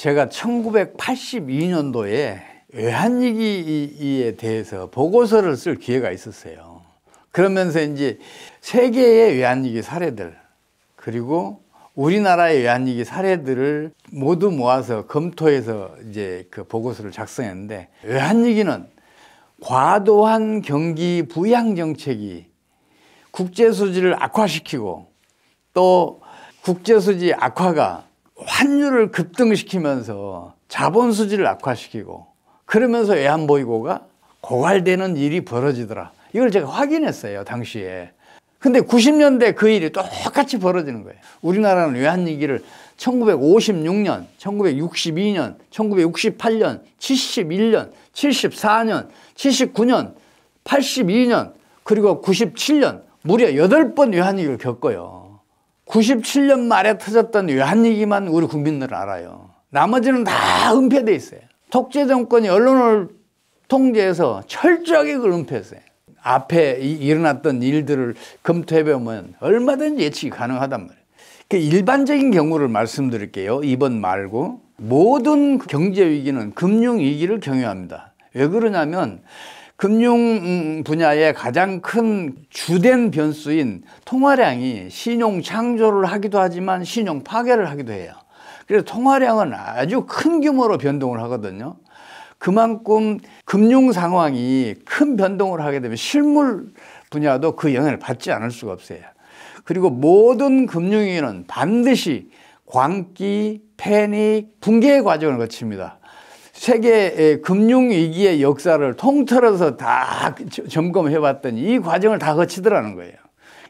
제가 1982년도에 외환위기에 대해서 보고서를 쓸 기회가 있었어요. 그러면서 이제 세계의 외환위기 사례들 그리고 우리나라의 외환위기 사례들을 모두 모아서 검토해서 이제 그 보고서를 작성했는데 외환위기는 과도한 경기 부양 정책이 국제수지를 악화시키고 또 국제수지 악화가 환율을 급등시키면서 자본 수지를 악화시키고 그러면서 애환보이고가 고갈되는 일이 벌어지더라. 이걸 제가 확인했어요, 당시에. 근데 90년대 그 일이 똑같이 벌어지는 거예요. 우리나라는 외환위기를 1956년, 1962년, 1968년, 71년, 74년, 79년, 82년, 그리고 97년, 무려 8번 외환위기를 겪어요. 97년 말에 터졌던 외환위기만 우리 국민들 알아요. 나머지는 다 은폐돼 있어요. 독재 정권이 언론을 통제해서 철저하게 그걸 은폐했어요. 앞에 일어났던 일들을 검토해보면 얼마든지 예측이 가능하단 말이에요. 그 일반적인 경우를 말씀드릴게요. 이번 말고 모든 경제 위기는 금융 위기를 경유합니다. 왜 그러냐면 금융 음, 분야의 가장 큰 주된 변수인 통화량이 신용 창조를 하기도 하지만 신용 파괴를 하기도 해요. 그래서 통화량은 아주 큰 규모로 변동을 하거든요. 그만큼 금융 상황이 큰 변동을 하게 되면 실물 분야도 그 영향을 받지 않을 수가 없어요. 그리고 모든 금융위는 반드시 광기, 패닉, 붕괴의 과정을 거칩니다. 세계 금융위기의 역사를 통틀어서 다 점검해 봤더니 이 과정을 다 거치더라는 거예요.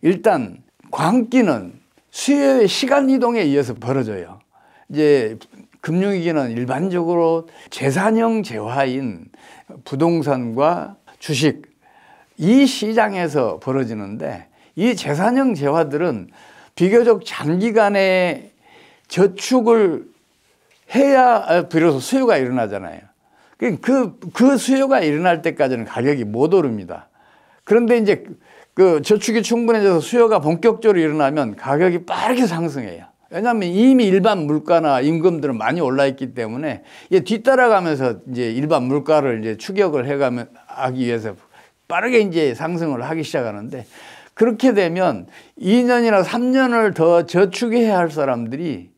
일단 광기는 수요의 시간 이동에 의해서 벌어져요. 이제 금융위기는 일반적으로 재산형 재화인 부동산과 주식 이 시장에서 벌어지는데 이 재산형 재화들은 비교적 장기간의 저축을 해야 아, 비로소 수요가 일어나잖아요. 그, 그, 그 수요가 일어날 때까지는 가격이 못 오릅니다. 그런데 이제 그 저축이 충분해져서 수요가 본격적으로 일어나면 가격이 빠르게 상승해요. 왜냐하면 이미 일반 물가나 임금들은 많이 올라있기 때문에 이게 뒤따라가면서 이제 일반 물가를 이제 추격을 해가면 하기 위해서 빠르게 이제 상승을 하기 시작하는데 그렇게 되면 2년이나 3년을 더 저축해야 할 사람들이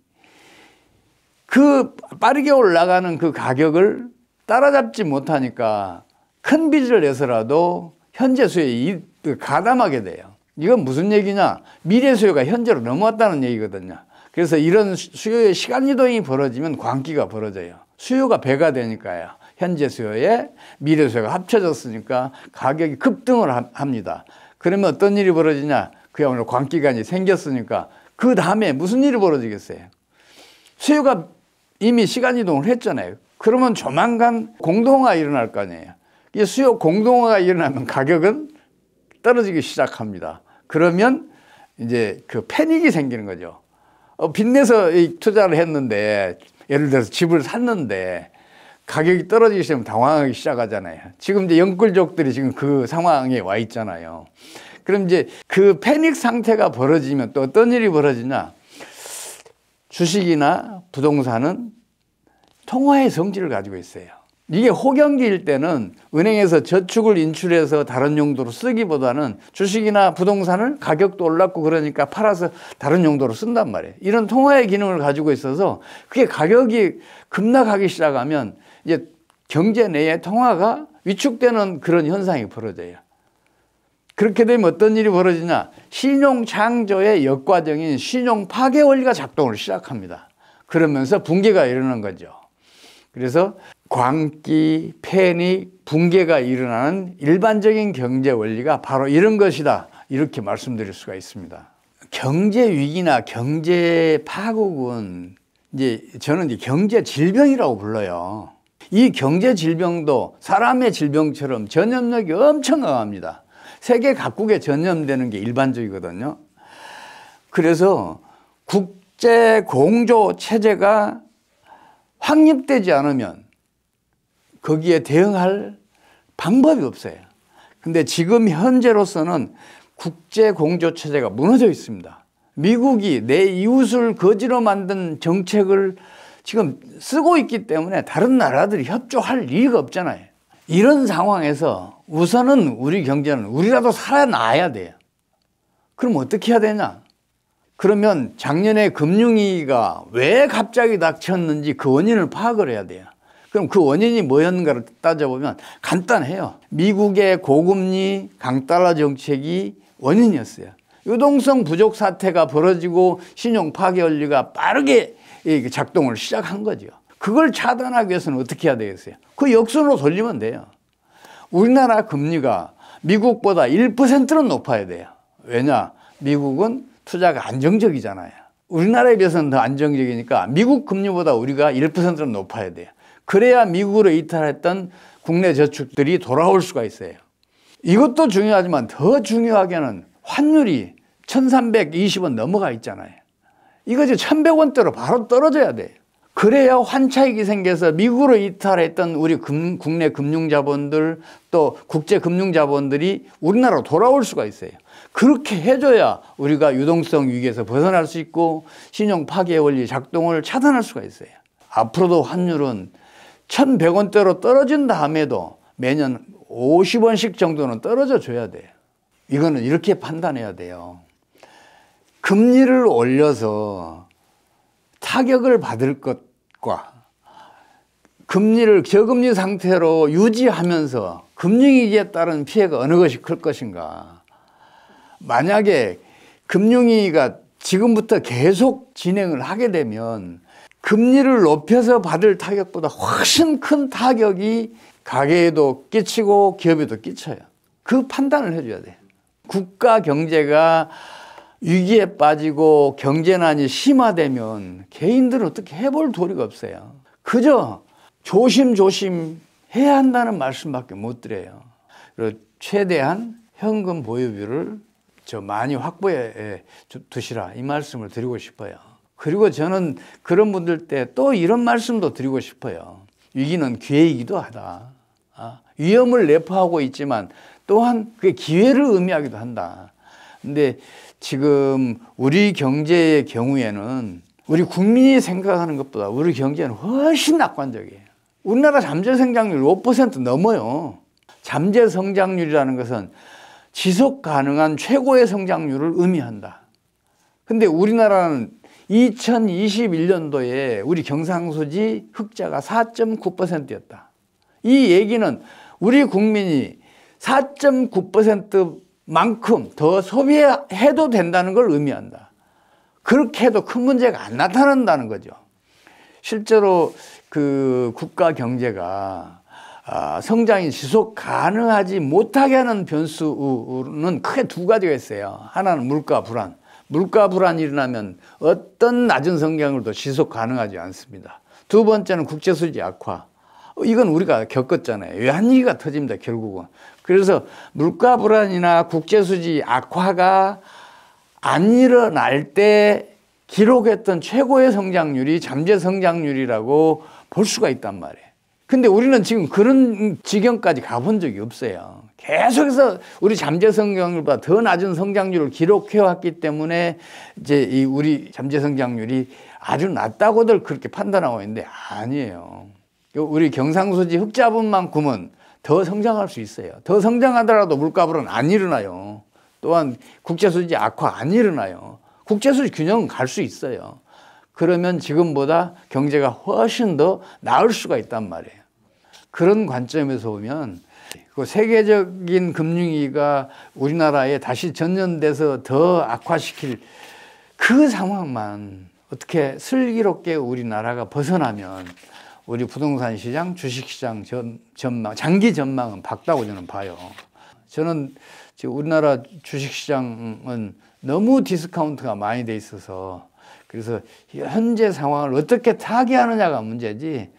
그 빠르게 올라가는 그 가격을 따라잡지 못하니까 큰 빚을 내서라도 현재 수요에 가담하게 돼요. 이건 무슨 얘기냐? 미래 수요가 현재로 넘어왔다는 얘기거든요. 그래서 이런 수요의 시간 이동이 벌어지면 광기가 벌어져요. 수요가 배가 되니까요. 현재 수요에 미래 수요가 합쳐졌으니까 가격이 급등을 합니다. 그러면 어떤 일이 벌어지냐? 그야말로 광기가 이 생겼으니까 그 다음에 무슨 일이 벌어지겠어요? 수요가 이미 시간 이동을 했잖아요. 그러면 조만간 공동화가 일어날 거 아니에요. 이 수요 공동화가 일어나면 가격은 떨어지기 시작합니다. 그러면 이제 그 패닉이 생기는 거죠. 어, 빚내서 투자를 했는데 예를 들어서 집을 샀는데 가격이 떨어지기 시작하면 당황하기 시작하잖아요. 지금 이제 영끌족들이 지금 그 상황에 와 있잖아요. 그럼 이제 그 패닉 상태가 벌어지면 또 어떤 일이 벌어지냐? 주식이나 부동산은 통화의 성질을 가지고 있어요. 이게 호경기일 때는 은행에서 저축을 인출해서 다른 용도로 쓰기보다는 주식이나 부동산을 가격도 올랐고 그러니까 팔아서 다른 용도로 쓴단 말이에요. 이런 통화의 기능을 가지고 있어서 그게 가격이 급락하기 시작하면 이제 경제 내에 통화가 위축되는 그런 현상이 벌어져요. 그렇게 되면 어떤 일이 벌어지냐 신용창조의 역과정인 신용파괴 원리가 작동을 시작합니다 그러면서 붕괴가 일어난 거죠 그래서 광기, 패닉, 붕괴가 일어나는 일반적인 경제 원리가 바로 이런 것이다 이렇게 말씀드릴 수가 있습니다 경제 위기나 경제 파국은 이제 저는 이제 경제 질병이라고 불러요 이 경제 질병도 사람의 질병처럼 전염력이 엄청 강합니다 세계 각국에 전염되는 게 일반적이거든요. 그래서 국제 공조 체제가 확립되지 않으면 거기에 대응할 방법이 없어요. 근데 지금 현재로서는 국제 공조 체제가 무너져 있습니다. 미국이 내 이웃을 거지로 만든 정책을 지금 쓰고 있기 때문에 다른 나라들이 협조할 리가 없잖아요. 이런 상황에서 우선은 우리 경제는 우리라도 살아나야 돼요. 그럼 어떻게 해야 되냐? 그러면 작년에 금융위기가 왜 갑자기 닥쳤는지 그 원인을 파악을 해야 돼요. 그럼 그 원인이 뭐였는가를 따져보면 간단해요. 미국의 고금리 강달러 정책이 원인이었어요. 유동성 부족 사태가 벌어지고 신용 파괴 원리가 빠르게 작동을 시작한 거죠. 그걸 차단하기 위해서는 어떻게 해야 되겠어요? 그 역순으로 돌리면 돼요. 우리나라 금리가 미국보다 1%는 높아야 돼요. 왜냐? 미국은 투자가 안정적이잖아요. 우리나라에 비해서는 더 안정적이니까 미국 금리보다 우리가 1%는 높아야 돼요. 그래야 미국으로 이탈했던 국내 저축들이 돌아올 수가 있어요. 이것도 중요하지만 더 중요하게는 환율이 1320원 넘어가 있잖아요. 이거 이제 1100원대로 바로 떨어져야 돼요. 그래야 환차익이 생겨서 미국으로 이탈했던 우리 금, 국내 금융자본들 또 국제금융자본들이 우리나라로 돌아올 수가 있어요. 그렇게 해줘야 우리가 유동성 위기에서 벗어날 수 있고 신용 파괴 원리 작동을 차단할 수가 있어요. 앞으로도 환율은 1,100원대로 떨어진 다음에도 매년 50원씩 정도는 떨어져 줘야 돼요. 이거는 이렇게 판단해야 돼요. 금리를 올려서 타격을 받을 것과 금리를 저금리 상태로 유지하면서 금융위기에 따른 피해가 어느 것이 클 것인가. 만약에 금융위기가 지금부터 계속 진행을 하게 되면 금리를 높여서 받을 타격보다 훨씬 큰 타격이 가계에도 끼치고 기업에도 끼쳐요. 그 판단을 해줘야 돼요. 국가 경제가 위기에 빠지고 경제난이 심화되면 개인들은 어떻게 해볼 도리가 없어요. 그저 조심조심 해야 한다는 말씀밖에 못 드려요. 그리고 최대한 현금 보유비를 저 많이 확보해 예, 두시라 이 말씀을 드리고 싶어요. 그리고 저는 그런 분들 때 또 이런 말씀도 드리고 싶어요. 위기는 기회이기도 하다. 아, 위험을 내포하고 있지만 또한 그게 기회를 의미하기도 한다. 근데 지금 우리 경제의 경우에는 우리 국민이 생각하는 것보다 우리 경제는 훨씬 낙관적이에요. 우리나라 잠재 성장률 5% 넘어요. 잠재 성장률이라는 것은 지속 가능한 최고의 성장률을 의미한다. 근데 우리나라는 2021년도에 우리 경상수지 흑자가 4.9%였다. 이 얘기는 우리 국민이 4.9% 만큼 더 소비해도 된다는 걸 의미한다. 그렇게 해도 큰 문제가 안 나타난다는 거죠. 실제로 그 국가 경제가 아, 성장이 지속 가능하지 못하게 하는 변수는 크게 두 가지가 있어요. 하나는 물가 불안. 물가 불안이 일어나면 어떤 낮은 성장을도 지속 가능하지 않습니다. 두 번째는 국제수지 약화 어, 이건 우리가 겪었잖아요. 외환위기가 터집니다, 결국은. 그래서 물가 불안이나 국제수지 악화가 안 일어날 때 기록했던 최고의 성장률이 잠재 성장률이라고 볼 수가 있단 말이에요. 근데 우리는 지금 그런 지경까지 가본 적이 없어요. 계속해서 우리 잠재 성장률보다 더 낮은 성장률을 기록해 왔기 때문에 이제 이 우리 잠재 성장률이 아주 낮다고들 그렇게 판단하고 있는데 아니에요. 우리 경상수지 흑자분만큼은 더 성장할 수 있어요. 더 성장하더라도 물가불은 안 일어나요. 또한 국제수지 악화 안 일어나요. 국제수지 균형은 갈 수 있어요. 그러면 지금보다 경제가 훨씬 더 나을 수가 있단 말이에요. 그런 관점에서 보면 그 세계적인 금융위가 우리나라에 다시 전년돼서 더 악화시킬 그 상황만 어떻게 슬기롭게 우리나라가 벗어나면 우리 부동산 시장, 주식 시장 전, 전망, 장기 전망은 밝다고 저는 봐요. 저는 지금 우리나라 주식 시장은 너무 디스카운트가 많이 돼 있어서 그래서 현재 상황을 어떻게 타개하느냐가 문제지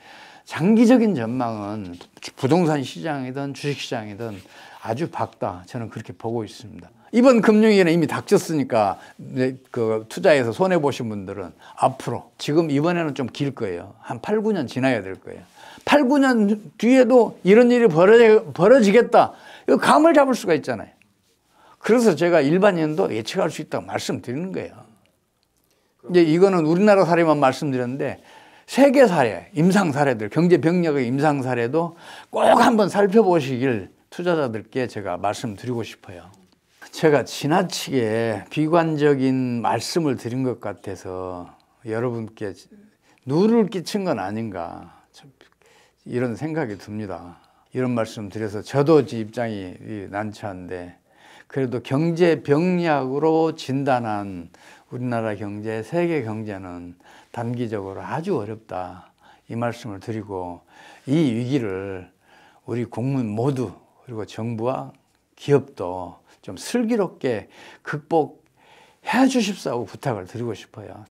장기적인 전망은 부동산 시장이든 주식시장이든 아주 밝다. 저는 그렇게 보고 있습니다. 이번 금융위기는 이미 닥쳤으니까 네, 그 투자에서 손해 보신 분들은 앞으로 지금 이번에는 좀 길 거예요. 한 8, 9년 지나야 될 거예요. 8, 9년 뒤에도 이런 일이 벌어지, 벌어지겠다. 이 감을 잡을 수가 있잖아요. 그래서 제가 일반인도 예측할 수 있다고 말씀드리는 거예요. 이제 이거는 우리나라 사례만 말씀드렸는데 세계 사례, 임상 사례들, 경제 병력의 임상 사례도 꼭 한번 살펴보시길 투자자들께 제가 말씀드리고 싶어요. 제가 지나치게 비관적인 말씀을 드린 것 같아서 여러분께 누를 끼친 건 아닌가 이런 생각이 듭니다. 이런 말씀 드려서 저도 제 입장이 난처한데 그래도 경제 병약으로 진단한 우리나라 경제, 세계 경제는 단기적으로 아주 어렵다. 이 말씀을 드리고 이 위기를 우리 국민 모두 그리고 정부와 기업도 좀 슬기롭게 극복해 주십사고 부탁을 드리고 싶어요.